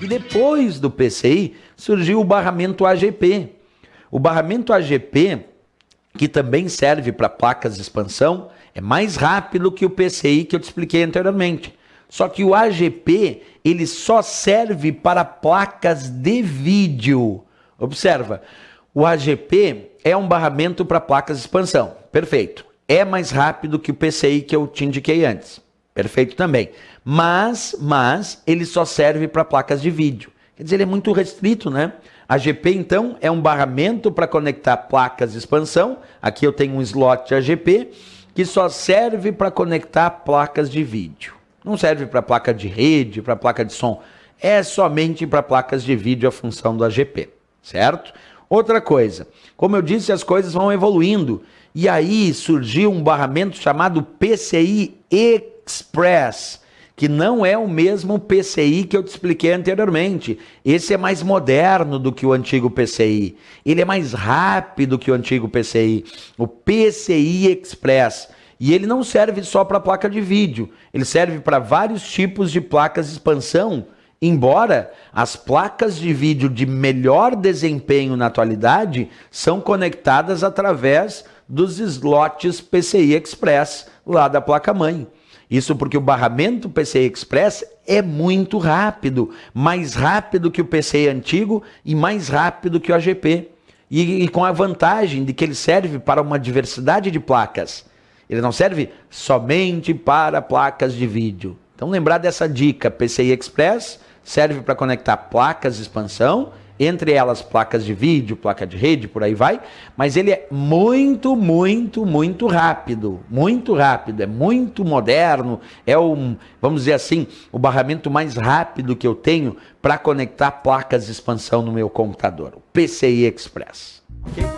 E depois do PCI surgiu o barramento AGP. O barramento AGP, que também serve para placas de expansão, é mais rápido que o PCI que eu te expliquei anteriormente. Só que o AGP, ele só serve para placas de vídeo. Observa, o AGP é um barramento para placas de expansão. Perfeito. É mais rápido que o PCI que eu te indiquei antes. Perfeito também. Mas, mas, ele só serve para placas de vídeo. Quer dizer, ele é muito restrito, né? A GP, então, é um barramento para conectar placas de expansão. Aqui eu tenho um slot AGP que só serve para conectar placas de vídeo. Não serve para placa de rede, para placa de som. É somente para placas de vídeo a função do AGP, certo? Outra coisa, como eu disse, as coisas vão evoluindo. E aí surgiu um barramento chamado PCI E Express, que não é o mesmo PCI que eu te expliquei anteriormente. Esse é mais moderno do que o antigo PCI. Ele é mais rápido que o antigo PCI. O PCI Express. E ele não serve só para placa de vídeo, ele serve para vários tipos de placas de expansão. Embora as placas de vídeo de melhor desempenho na atualidade são conectadas através dos slots PCI Express lá da placa mãe. Isso porque o barramento PCI Express é muito rápido, mais rápido que o PCI antigo e mais rápido que o AGP. E, e, com a vantagem de que ele serve para uma diversidade de placas. Ele não serve somente para placas de vídeo. Então lembrar dessa dica, PCI Express serve para conectar placas de expansão entre elas placas de vídeo, placa de rede, por aí vai, mas ele é muito, muito, muito rápido, muito rápido, é muito moderno, é um, vamos dizer assim, o barramento mais rápido que eu tenho para conectar placas de expansão no meu computador, o PCI Express. Okay?